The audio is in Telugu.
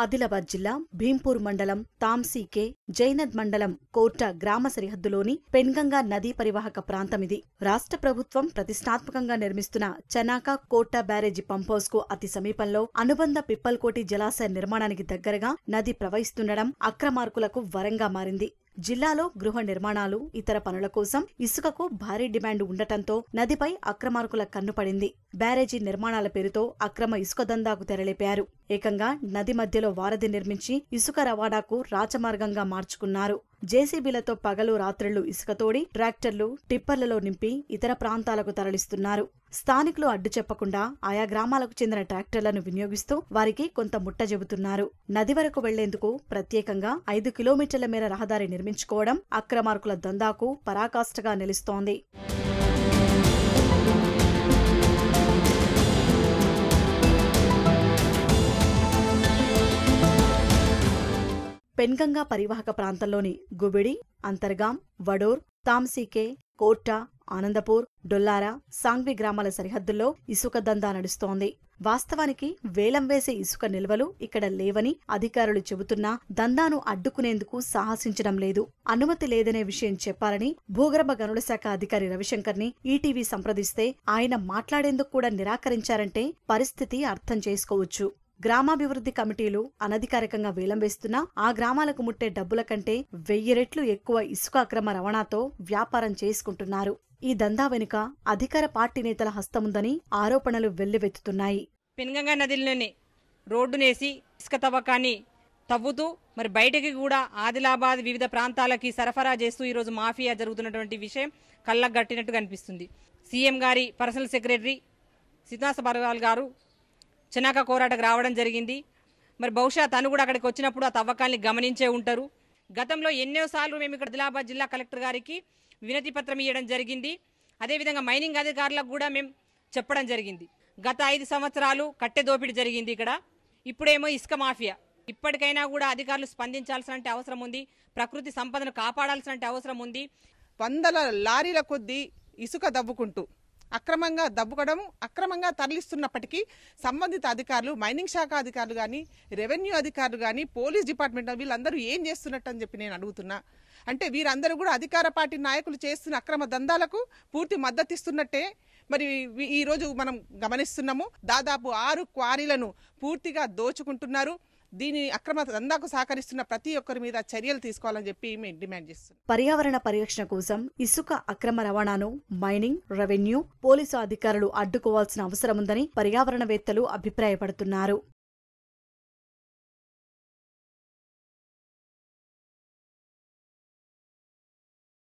ఆదిలాబాద్ జిల్లా భీంపూర్ మండలం తాంసీకే జైనద్ మండలం కోట గ్రామ సరిహద్దులోని పెన్గంగా నదీ పరివాహక ప్రాంతమిది రాష్ట్ర ప్రభుత్వం ప్రతిష్టాత్మకంగా నిర్మిస్తున్న చనాకా కోట బ్యారేజీ పంప్హౌస్ కు అతి సమీపంలో అనుబంధ పిప్పల్కోటి జలాశయ నిర్మాణానికి దగ్గరగా నది ప్రవహిస్తుండడం అక్రమార్కులకు వరంగా మారింది జిల్లాలో గృహ నిర్మాణాలు ఇతర పనుల కోసం ఇసుకకు భారీ డిమాండ్ ఉండటంతో నదిపై అక్రమార్కుల కన్ను పడింది బ్యారేజీ నిర్మాణాల పేరుతో అక్రమ ఇసుక దందాకు తెరలేపారు ఏకంగా నది మధ్యలో వారధి నిర్మించి ఇసుక రవాణాకు రాచమార్గంగా మార్చుకున్నారు జేసీబీలతో పగలు రాత్రులు ఇసుకతోడి ట్రాక్టర్లు టిప్పర్లలో నింపి ఇతర ప్రాంతాలకు తరలిస్తున్నారు స్థానికులు అడ్డు చెప్పకుండా ఆయా గ్రామాలకు చెందిన ట్రాక్టర్లను వినియోగిస్తూ వారికి కొంత ముట్ట చెబుతున్నారు నది వరకు వెళ్లేందుకు ప్రత్యేకంగా ఐదు కిలోమీటర్ల మేర రహదారి నిర్మించుకోవడం అక్రమార్కుల దందాకు పరాకాష్ఠగా నిలుస్తోంది పెన్గంగా పరివాహక ప్రాంతంలోని గుబిడి అంతర్గాం వడోర్ తామ్సీకే కోట ఆనందపూర్ డొల్లారా సాంగ్వి గ్రామాల సరిహద్దుల్లో ఇసుక దందా నడుస్తోంది వాస్తవానికి వేలం వేసే ఇసుక నిల్వలు ఇక్కడ లేవని అధికారులు చెబుతున్నా దందాను అడ్డుకునేందుకు సాహసించడం లేదు అనుమతి లేదనే విషయం చెప్పాలని భూగర్భ గనుల శాఖ అధికారి రవిశంకర్ ని ఈటీవీ సంప్రదిస్తే ఆయన మాట్లాడేందుకు కూడా నిరాకరించారంటే పరిస్థితి అర్థం చేసుకోవచ్చు గ్రామాభివృద్ధి కమిటీలు అనధికారికంగా వేలం వేస్తున్నా ఆ గ్రామాలకు ముట్టే డబ్బుల కంటే వెయ్యి రెట్లు ఎక్కువ ఇసుక అక్రమ రవాణాతో వ్యాపారం చేసుకుంటున్నారు ఈ దందా వెనుక అధికార పార్టీ నేతల హస్తముందని ఆరోపణలు వెల్లువెత్తుతున్నాయి పెనుగంగా నదిలోనే రోడ్డునేసి ఇసుక తవ్వకాన్ని తవ్వుతూ మరి బయటకి కూడా ఆదిలాబాద్ వివిధ ప్రాంతాలకి సరఫరా చేస్తూ ఈరోజు మాఫియా జరుగుతున్నటువంటి విషయం కళ్ళకు కనిపిస్తుంది సీఎం గారి పర్సనల్ సెక్రటరీ సిద్ధాస బర్వాల్ గారు చినాక కోరాటకు రావడం జరిగింది మరి బహుశా తను కూడా అక్కడికి వచ్చినప్పుడు ఆ తవ్వకాల్ని గమనించే ఉంటారు గతంలో ఎన్నోసార్లు మేము ఇక్కడ ఆదిలాబాద్ జిల్లా కలెక్టర్ గారికి వినతి పత్రం ఇవ్వడం జరిగింది అదేవిధంగా మైనింగ్ అధికారులకు కూడా మేము చెప్పడం జరిగింది గత ఐదు సంవత్సరాలు కట్టే దోపిడీ జరిగింది ఇక్కడ ఇప్పుడేమో ఇసుక మాఫియా ఇప్పటికైనా కూడా అధికారులు స్పందించాల్సిన అవసరం ఉంది ప్రకృతి సంపదను కాపాడాల్సిన అవసరం ఉంది వందల లారీల కొద్దీ ఇసుక దవ్వుకుంటూ అక్రమంగా దబ్బుకడం అక్రమంగా తరలిస్తున్నప్పటికీ సంబంధిత అధికారులు మైనింగ్ శాఖ అధికారులు కానీ రెవెన్యూ అధికారులు కానీ పోలీస్ డిపార్ట్మెంట్ వీళ్ళందరూ ఏం చేస్తున్నట్టు అని చెప్పి నేను అడుగుతున్నా అంటే వీరందరూ కూడా అధికార పార్టీ నాయకులు చేస్తున్న అక్రమ దందాలకు పూర్తి మద్దతిస్తున్నట్టే మరి ఈరోజు మనం గమనిస్తున్నాము దాదాపు ఆరు క్వారీలను పూర్తిగా దోచుకుంటున్నారు దీని అక్రమ దందాకు సహకరిస్తున్న ప్రతి ఒక్కరి మీద చర్యలు తీసుకోవాలని చెప్పి మేము డిమాండ్ చేస్తాం పర్యావరణ పరిరక్షణ కోసం ఇసుక అక్రమ రవాణాను మైనింగ్ రెవెన్యూ పోలీసు అధికారులు అడ్డుకోవాల్సిన అవసరం ఉందని పర్యావరణవేత్తలు అభిప్రాయపడుతున్నారు